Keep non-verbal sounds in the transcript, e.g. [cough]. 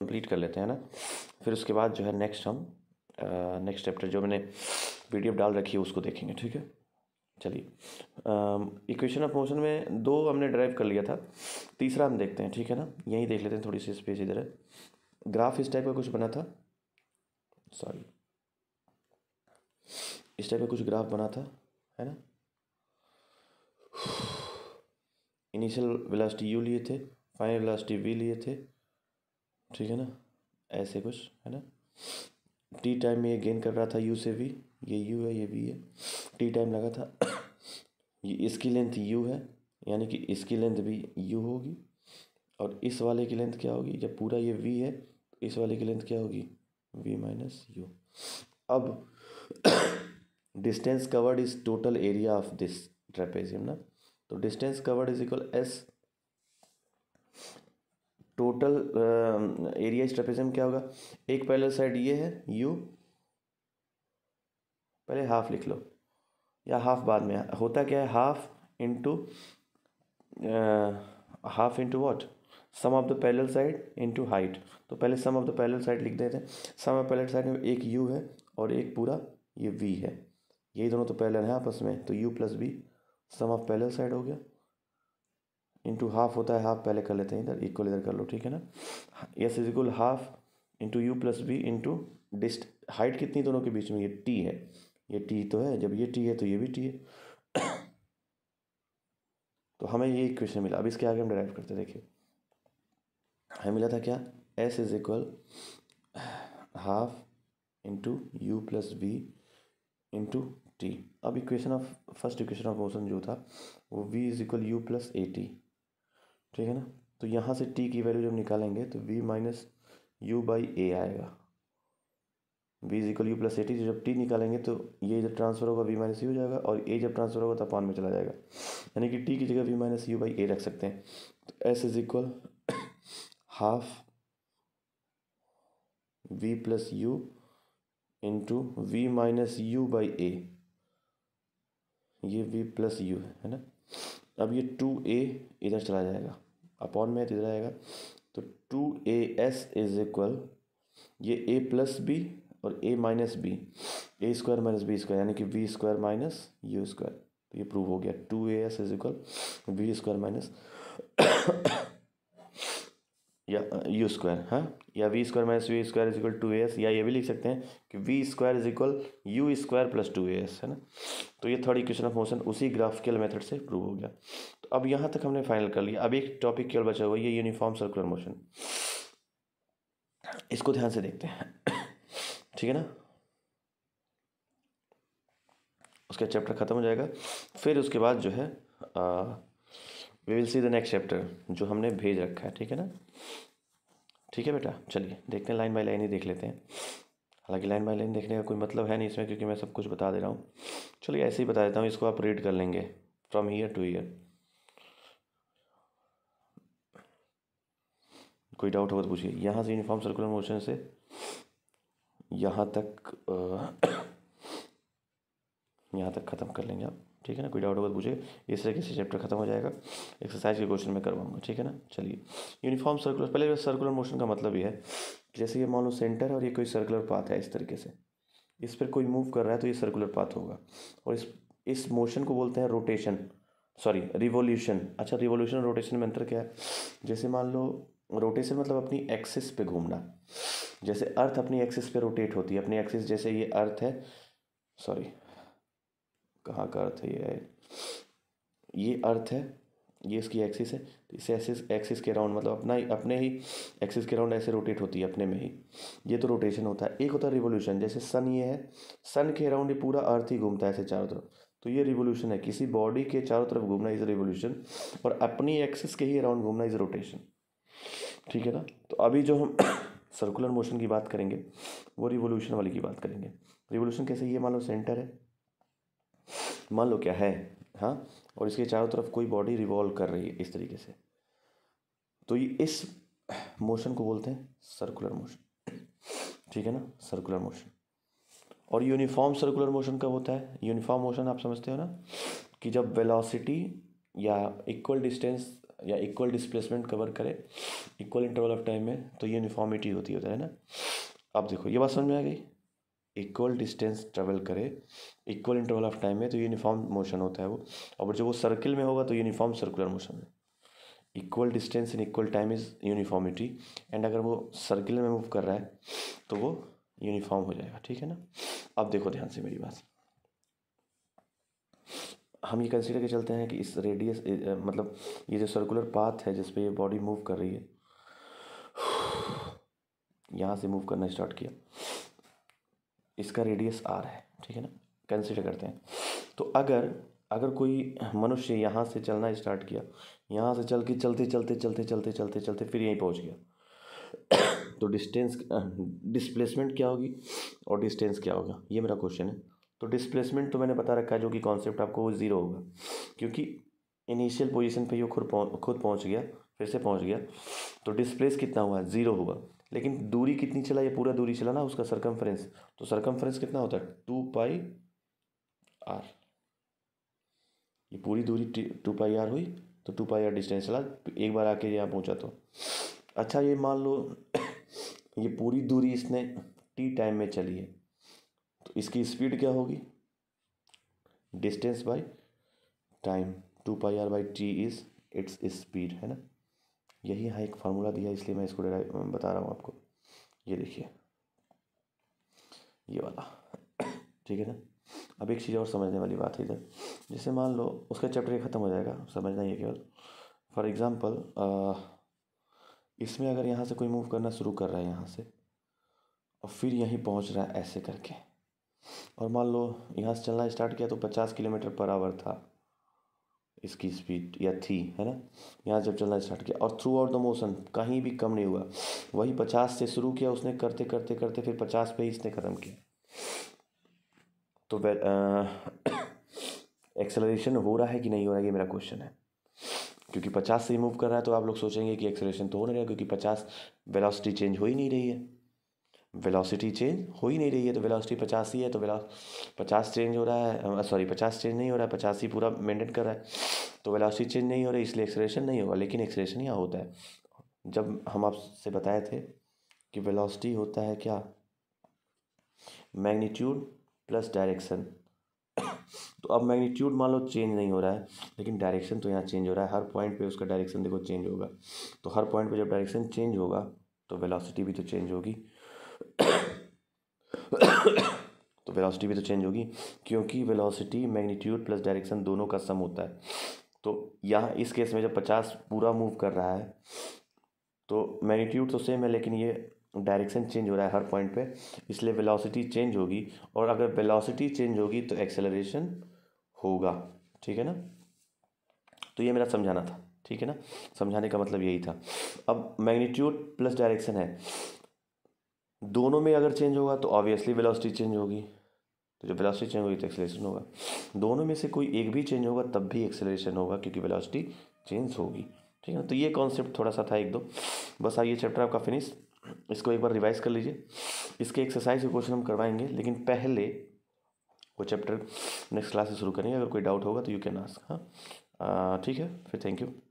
complete कर लेते हैं ना फिर उसके बाद जो है नेक्स्ट हम नेक्स्ट चैप्टर जो मैंने वीडियो डाल रखी है उसको देखेंगे ठीक है चलिए इक्वेशन ऑफ मोशन में दो हमने ड्राइव कर लिया था तीसरा हम देखते हैं ठीक है ना यहीं देख लेते हैं थोड़ी सी स्पेस इधर है ग्राफ इस टाइप का कुछ बना था सॉरी इस टाइप का कुछ ग्राफ बना था है ना इनिशियल वेलोसिटी यू लिए थे फाइनल वेलोसिटी वी लिए थे ठीक है ना ऐसे कुछ है ना टी टाइम में ये गेन कर रहा था यू से भी ये यू है ये भी है टी टाइम लगा था ये इसकी लेंथ यू है यानी कि इसकी लेंथ भी यू होगी और इस वाले की लेंथ क्या होगी जब पूरा ये वी है तो इस वाले की लेंथ क्या होगी वी माइनस यू अब distance covered is total area of this trapezium ना तो distance covered is equals total area trapezium क्या होगा एक पैरेलल साइड ये है यू पहले हाफ लिख लो या हाफ बाद में होता क्या है half into half into what sum of the parallel side into height तो पहले sum of the parallel side लिख देते हैं सम ऑफ पैरेलल साइड में एक यू है और एक पूरा ये वी है यही दोनों तो पैरेलल है आपस में तो U plus B sum of parallel side हो गया इंटू हाफ होता है हाफ पहले कर लेते हैं इधर इक्वल इधर कर लो ठीक है ना S is equal half into U plus B into this height कितनी दोनों के बीच में ये टी है ये टी तो है जब ये टी है तो ये भी टी है [coughs] तो हमें ये इक्वेशन मिला अब इसके आगे हम डिराइव करते देखिए हमें मिला था क्या S is equal half into U plus B into T अब equation of first equation of motion जो था वो V is equal U plus A T ठीक है ना तो यहाँ से टी की वैल्यू जब निकालेंगे तो V minus U by A आएगा V is equal U plus A T जब टी निकालेंगे तो ये जब ट्रांसफर होगा वी माइनस यू हो जाएगा और ए जब ट्रांसफर होगा तो अपॉन में चला जाएगा यानी कि टी की जगह V minus U by A रख सकते हैं तो S is equal half V plus U into V minus U by A ये वी प्लस यू है ना अब ये टू ए इधर चला जाएगा अपॉन में इधर आएगा तो two A S is equal ये ए प्लस बी और A minus B A square minus B square यानी कि V square minus U square तो ये प्रूव हो गया two A S is equal V square minus या यू स्क्वायर हाँ या V square minus V square is equal two A S या ये भी लिख सकते हैं कि V square is equal U square plus two A S है ना तो ये थर्ड इक्वेशन ऑफ मोशन उसी ग्राफिकल मेथड से प्रूव हो गया तो अब यहाँ तक हमने फाइनल कर लिया अब एक टॉपिक केवल बचा हुआ ये यूनिफॉर्म सर्कुलर मोशन इसको ध्यान से देखते हैं ठीक है ना उसका चैप्टर ख़त्म हो जाएगा फिर उसके बाद जो है आ, we will see the next chapter जो हमने भेज रखा है ठीक है ना ठीक है बेटा चलिए देखते हैं लाइन बाय लाइन ही देख लेते हैं हालांकि लाइन बाय लाइन देखने का कोई मतलब है नहीं इसमें क्योंकि मैं सब कुछ बता दे रहा हूँ चलिए ऐसे ही बता देता हूँ इसको आप रीड कर लेंगे फ्रॉम ईयर टू ईयर कोई डाउट हो तो पूछिए यहाँ से यूनिफॉर्म सर्कुलर मोशन से यहाँ तक [coughs] यहाँ तक ख़त्म कर लेंगे आप ठीक है ना कोई डाउट होगा तो पूछे इस तरह से चैप्टर खत्म हो जाएगा एक्सरसाइज के क्वेश्चन में करवाऊंगा ठीक है ना चलिए यूनिफॉर्म सर्कुलर पहले सर्कुलर तो मोशन का मतलब ये है जैसे ये मान लो सेंटर है और ये कोई सर्कुलर पाथ है इस तरीके से इस पर कोई मूव कर रहा है तो ये सर्कुलर पाथ होगा और इस इस मोशन को बोलते हैं रोटेशन सॉरी रिवोल्यूशन अच्छा रिवोल्यूशन रोटेशन में अंतर क्या है जैसे मान लो रोटेशन मतलब अपनी एक्सिस पे घूमना जैसे अर्थ अपनी एक्सिस पे रोटेट होती है अपनी एक्सिस जैसे ये अर्थ है सॉरी कहाँ का अर्थ है ये ये अर्थ है ये इसकी एक्सिस है तो इसे एक्सिस एक्सिस के अराउंड मतलब अपना ही अपने ही एक्सिस के अराउंड ऐसे रोटेट होती है अपने में ही ये तो रोटेशन होता है एक होता है रिवोल्यूशन जैसे सन ये है सन के अराउंड ये पूरा अर्थ ही घूमता है ऐसे चारों तरफ तो ये रिवोल्यूशन है किसी बॉडी के चारों तरफ घूमना इज़ रिवोल्यूशन और अपनी एक्सिस के ही अराउंड घूमना इज़ रोटेशन ठीक है ना तो अभी जो हम सर्कुलर मोशन की बात करेंगे वो रिवोल्यूशन वाली की बात करेंगे रिवोल्यूशन कैसे ये मान लो सेंटर है मान लो क्या है हाँ और इसके चारों तरफ कोई बॉडी रिवॉल्व कर रही है इस तरीके से तो ये इस मोशन को बोलते हैं सर्कुलर मोशन ठीक है ना सर्कुलर मोशन और यूनिफॉर्म सर्कुलर मोशन कब होता है यूनिफॉर्म मोशन आप समझते हो ना कि जब वेलोसिटी या इक्वल डिस्टेंस या इक्वल डिस्प्लेसमेंट कवर करे इक्वल इंटरवल ऑफ टाइम में तो यूनिफॉर्मिटी होती होता है ना अब देखो ये बात समझ में आ गई इक्वल डिस्टेंस ट्रेवल करे इक्वल इंटरवल ऑफ टाइम में तो यूनिफॉर्म मोशन होता है वो और जब वो सर्किल में होगा तो यूनिफॉर्म सर्कुलर मोशन है equal distance in equal time is uniformity and अगर वो सर्किल में मूव कर रहा है तो वो यूनिफॉर्म हो जाएगा ठीक है ना अब देखो ध्यान से मेरी बात हम ये कंसिडर के चलते हैं कि इस रेडियस मतलब ये जो सर्कुलर पाथ है जिस ये बॉडी मूव कर रही है यहाँ से मूव करना स्टार्ट किया इसका रेडियस आर है ठीक है ना कंसिडर करते हैं तो अगर अगर कोई मनुष्य यहाँ से चलना स्टार्ट किया यहाँ से चल के चलते चलते चलते चलते चलते चलते फिर यहीं पहुँच गया [coughs] तो डिस्टेंस डिस्प्लेसमेंट क्या होगी और डिस्टेंस क्या होगा ये मेरा क्वेश्चन है तो डिस्प्लेसमेंट तो मैंने बता रखा है जो कि कॉन्सेप्ट आपको वो ज़ीरो होगा क्योंकि इनिशियल पोजीशन पे ये खुद पहुँच खुद पहुँच गया फिर से पहुँच गया तो डिस्प्लेस कितना हुआ ज़ीरो हुआ लेकिन दूरी कितनी चला ये पूरा दूरी चला ना उसका सरकमफ्रेंस तो सरकमफ्रेंस कितना होता है टू पाई आर ये पूरी दूरी टू पाई आर हुई तो टू पाई आर डिस्टेंस चला एक बार आके यहाँ पहुँचा तो अच्छा ये मान लो [coughs] ये पूरी दूरी इसने टी टाइम में चली है तो इसकी स्पीड क्या होगी distance by time two pi R by T is its speed है ना यही यहाँ एक फार्मूला दिया है इसलिए मैं इसको बता रहा हूँ आपको ये देखिए ये वाला ठीक है ना अब एक चीज़ और समझने वाली बात है इधर जैसे मान लो उसका चैप्टर ये ख़त्म हो जाएगा समझना ये केवल फॉर एग्ज़ाम्पल इसमें अगर यहाँ से कोई मूव करना शुरू कर रहा है यहाँ से और फिर यहीं पहुँच रहा है ऐसे करके और मान लो यहाँ से चलना स्टार्ट किया तो पचास किलोमीटर पर आवर था इसकी स्पीड या थी है ना यहाँ जब चलना स्टार्ट किया और थ्रू आउट द मोशन कहीं भी कम नहीं हुआ वही पचास से शुरू किया उसने करते करते करते फिर पचास पे ही इसने ख़त्म किया तो एक्सेलरेशन [coughs] हो रहा है कि नहीं हो रहा है ये मेरा क्वेश्चन है क्योंकि पचास से ही मूव कर रहा है तो आप लोग सोचेंगे कि एक्सेलरेशन तो हो नहीं रहा क्योंकि पचास वेलासिटी चेंज हो ही नहीं रही है वेलोसिटी चेंज हो ही नहीं रही है तो वेलोसिटी पचास ही है तो वेला पचास चेंज हो रहा है सॉरी पचास चेंज नहीं हो रहा है पचास ही पूरा मेंटेन कर रहा है तो वेलोसिटी चेंज नहीं हो रही इसलिए एक्सलेशन नहीं होगा लेकिन एक्सलेशन यहाँ होता है जब हम आपसे बताए थे कि वेलोसिटी होता है क्या मैग्नीट्यूड प्लस डायरेक्शन तो अब मैग्नीट्यूड मान लो चेंज नहीं हो रहा है लेकिन डायरेक्शन तो यहाँ चेंज हो रहा है हर पॉइंट पे उसका डायरेक्शन देखो चेंज होगा तो हर पॉइंट पे जब डायरेक्शन चेंज होगा तो वेलोसिटी भी तो चेंज होगी तो वेलोसिटी भी तो चेंज होगी क्योंकि वेलोसिटी मैग्नीट्यूड प्लस डायरेक्शन दोनों का सम होता है तो यहाँ इस केस में जब पचास पूरा मूव कर रहा है तो मैग्नीट्यूड तो सेम है लेकिन ये डायरेक्शन चेंज हो रहा है हर पॉइंट पे इसलिए वेलोसिटी चेंज होगी और अगर वेलोसिटी चेंज होगी तो एक्सेलरेशन होगा ठीक है ना तो ये मेरा समझाना था ठीक है ना समझाने का मतलब यही था अब मैग्नीट्यूड प्लस डायरेक्शन है दोनों में अगर चेंज होगा तो ऑब्वियसली वेलोसिटी चेंज होगी तो जब वेलोसिटी चेंज होगी तो एक्सेलरेशन होगा दोनों में से कोई एक भी चेंज होगा तब भी एक्सेलरेशन होगा क्योंकि वेलोसिटी चेंज होगी ठीक है ना तो ये कॉन्सेप्ट थोड़ा सा था एक दो बस आइए चैप्टर आपका फिनिश इसको एक बार रिवाइज कर लीजिए इसके एक्सरसाइज के क्वेश्चन हम करवाएंगे लेकिन पहले वो चैप्टर नेक्स्ट क्लास से शुरू करेंगे अगर कोई डाउट होगा तो यू कैन आस्क हाँ ठीक है फिर थैंक यू